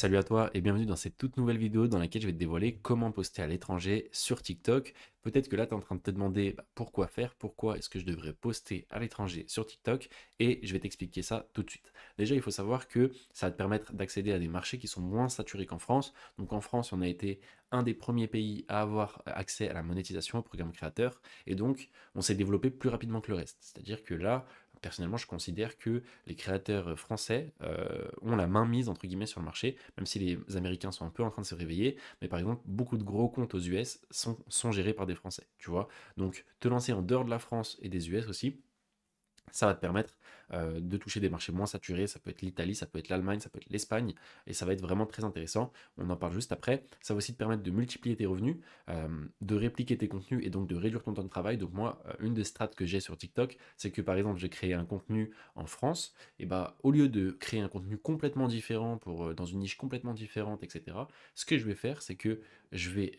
Salut à toi et bienvenue dans cette toute nouvelle vidéo dans laquelle je vais te dévoiler comment poster à l'étranger sur TikTok. Peut-être que là, tu es en train de te demander bah, pourquoi faire, pourquoi est-ce que je devrais poster à l'étranger sur TikTok et je vais t'expliquer ça tout de suite. Déjà, il faut savoir que ça va te permettre d'accéder à des marchés qui sont moins saturés qu'en France. Donc en France, on a été un des premiers pays à avoir accès à la monétisation au programme créateur et donc on s'est développé plus rapidement que le reste. C'est-à-dire que là, personnellement, je considère que les créateurs euh, français euh, ont la main mise entre guillemets sur le marché, même si les Américains sont un peu en train de se réveiller. Mais par exemple, beaucoup de gros comptes aux US sont, sont gérés par des Français, tu vois. Donc, te lancer en dehors de la France et des US aussi, ça va te permettre euh, de toucher des marchés moins saturés. Ça peut être l'Italie, ça peut être l'Allemagne, ça peut être l'Espagne, et ça va être vraiment très intéressant. On en parle juste après. Ça va aussi te permettre de multiplier tes revenus, euh, de répliquer tes contenus et donc de réduire ton temps de travail. Donc moi, euh, une des strates que j'ai sur TikTok, c'est que par exemple, j'ai créé un contenu en France, et bah au lieu de créer un contenu complètement différent pour dans une niche complètement différente, etc. Ce que je vais faire, c'est que je vais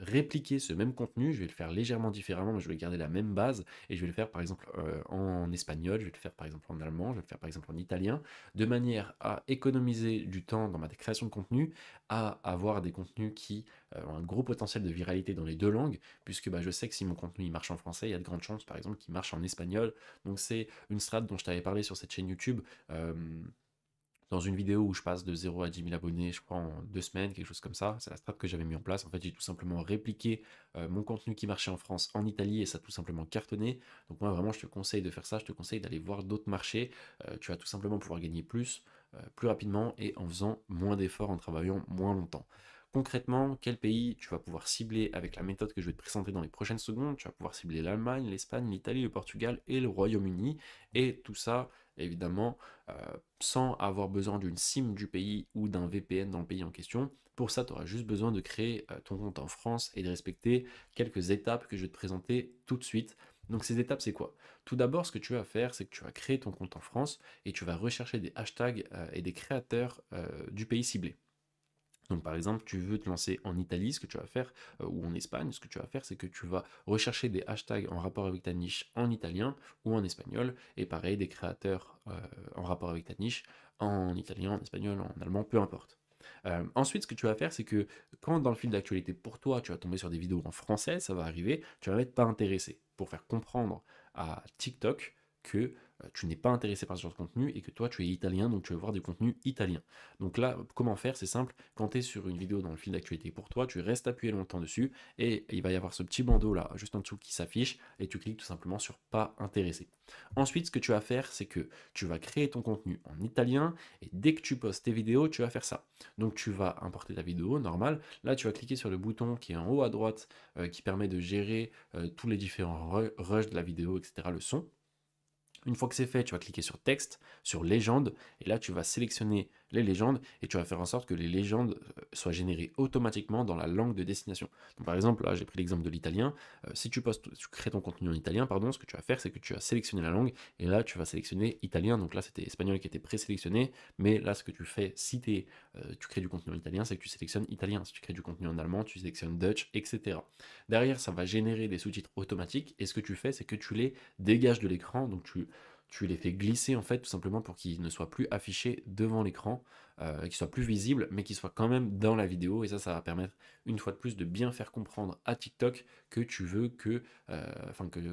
répliquer ce même contenu, je vais le faire légèrement différemment, mais je vais garder la même base et je vais le faire par exemple en espagnol, je vais le faire par exemple en allemand, je vais le faire par exemple en italien, de manière à économiser du temps dans ma création de contenu, à avoir des contenus qui euh, ont un gros potentiel de viralité dans les deux langues, puisque bah, je sais que si mon contenu marche en français, il y a de grandes chances par exemple qu'il marche en espagnol. Donc c'est une strat dont je t'avais parlé sur cette chaîne YouTube. Euh, dans une vidéo où je passe de 0 à 10 000 abonnés, je crois, en deux semaines, quelque chose comme ça. C'est la strat que j'avais mis en place. En fait, j'ai tout simplement répliqué euh, mon contenu qui marchait en France en Italie et ça tout simplement cartonné. Donc, moi, vraiment, je te conseille de faire ça. Je te conseille d'aller voir d'autres marchés. Euh, tu vas tout simplement pouvoir gagner plus, euh, plus rapidement et en faisant moins d'efforts, en travaillant moins longtemps concrètement quel pays tu vas pouvoir cibler avec la méthode que je vais te présenter dans les prochaines secondes. Tu vas pouvoir cibler l'Allemagne, l'Espagne, l'Italie, le Portugal et le Royaume-Uni. Et tout ça, évidemment, euh, sans avoir besoin d'une SIM du pays ou d'un VPN dans le pays en question. Pour ça, tu auras juste besoin de créer euh, ton compte en France et de respecter quelques étapes que je vais te présenter tout de suite. Donc ces étapes, c'est quoi Tout d'abord, ce que tu vas faire, c'est que tu vas créer ton compte en France et tu vas rechercher des hashtags euh, et des créateurs du pays ciblé. Donc par exemple, tu veux te lancer en Italie, ce que tu vas faire, euh, ou en Espagne, ce que tu vas faire, c'est que tu vas rechercher des hashtags en rapport avec ta niche en italien ou en espagnol, et pareil, des créateurs euh, en rapport avec ta niche en italien, en espagnol, en allemand, peu importe. Euh, ensuite, ce que tu vas faire, c'est que quand dans le fil d'actualité pour toi, tu vas tomber sur des vidéos en français, ça va arriver, tu vas être pas intéressé pour faire comprendre à TikTok que euh, tu n'es pas intéressé par ce genre de contenu et que toi tu es italien, donc tu veux voir des contenus italiens. Donc là, comment faire C'est simple, quand tu es sur une vidéo dans le fil d'actualité pour toi, tu restes appuyé longtemps dessus et il va y avoir ce petit bandeau là juste en dessous qui s'affiche et tu cliques tout simplement sur pas intéressé. Ensuite, ce que tu vas faire, c'est que tu vas créer ton contenu en italien et dès que tu postes tes vidéos, tu vas faire ça. Donc tu vas importer ta vidéo normale. Là, tu vas cliquer sur le bouton qui est en haut à droite euh, qui permet de gérer euh, tous les différents rushs de la vidéo, etc., le son. Une fois que c'est fait, tu vas cliquer sur texte, sur légende, et là tu vas sélectionner les légendes et tu vas faire en sorte que les légendes euh, soient générées automatiquement dans la langue de destination. Donc, par exemple, là j'ai pris l'exemple de l'italien. Euh, si tu postes, tu crées ton contenu en italien, pardon, ce que tu vas faire, c'est que tu vas sélectionner la langue et là tu vas sélectionner italien. Donc là c'était espagnol qui était présélectionné, mais là ce que tu fais si euh, tu crées du contenu en italien, c'est que tu sélectionnes italien. Si tu crées du contenu en allemand, tu sélectionnes Dutch, etc. Derrière, ça va générer des sous-titres automatiques et ce que tu fais, c'est que tu les dégages de l'écran, donc tu tu les fais glisser en fait tout simplement pour qu'ils ne soient plus affichés devant l'écran, euh, qu'ils soient plus visibles, mais qu'ils soient quand même dans la vidéo. Et ça, ça va permettre une fois de plus de bien faire comprendre à TikTok que tu veux que, euh,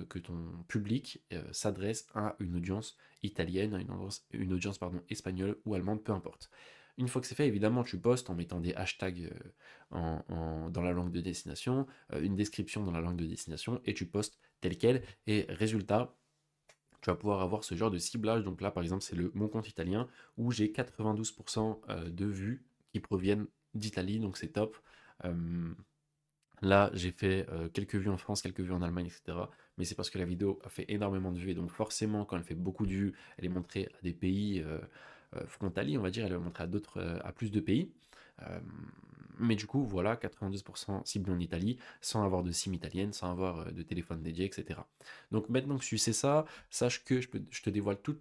que, ton public euh, s'adresse à une audience italienne, à une audience, une audience pardon, espagnole ou allemande, peu importe. Une fois que c'est fait, évidemment, tu postes en mettant des hashtags dans la langue de destination, une description dans la langue de destination, et tu postes tel quel. Et résultat, tu vas pouvoir avoir ce genre de ciblage. Donc là, par exemple, c'est le mon compte italien où j'ai 92% euh, de vues qui proviennent d'Italie, donc c'est top. Euh, là, j'ai fait euh, quelques vues en France, quelques vues en Allemagne, etc. Mais c'est parce que la vidéo a fait énormément de vues et donc forcément, quand elle fait beaucoup de vues, elle est montrée à des pays frontaliers, on va dire, elle est montrée à d'autres, à plus de pays. Euh, mais du coup, voilà, 92% ciblé en Italie, sans avoir de SIM italienne, sans avoir euh, de téléphone dédié, etc. Donc maintenant que tu sais ça, sache que je, te dévoile tout.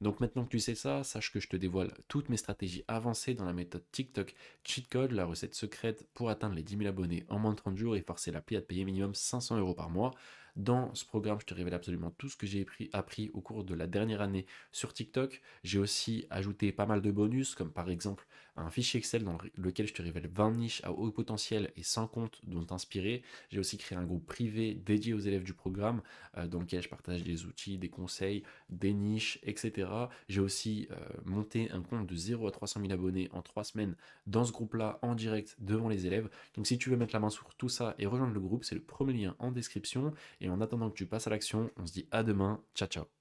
donc maintenant que tu sais ça, sache que je te dévoile toutes mes stratégies avancées dans la méthode TikTok Cheat Code, la recette secrète pour atteindre les 10 000 abonnés en moins de 30 jours et forcer l'appli à te payer minimum 500 euros par mois. Dans ce programme, je te révèle absolument tout ce que j'ai appris, au cours de la dernière année sur TikTok. J'ai aussi ajouté pas mal de bonus, comme par exemple un fichier Excel dans lequel je te révèle 20 niches à haut potentiel et 100 comptes dont t'inspirer. J'ai aussi créé un groupe privé dédié aux élèves du programme, euh, dans lequel je partage des outils, des conseils, des niches, etc. J'ai aussi euh, monté un compte de 0 à 300 000 abonnés en 3 semaines dans ce groupe-là, en direct, devant les élèves. Donc si tu veux mettre la main sur tout ça et rejoindre le groupe, c'est le premier lien en description. Et et en attendant que tu passes à l'action, on se dit à demain. Ciao, ciao.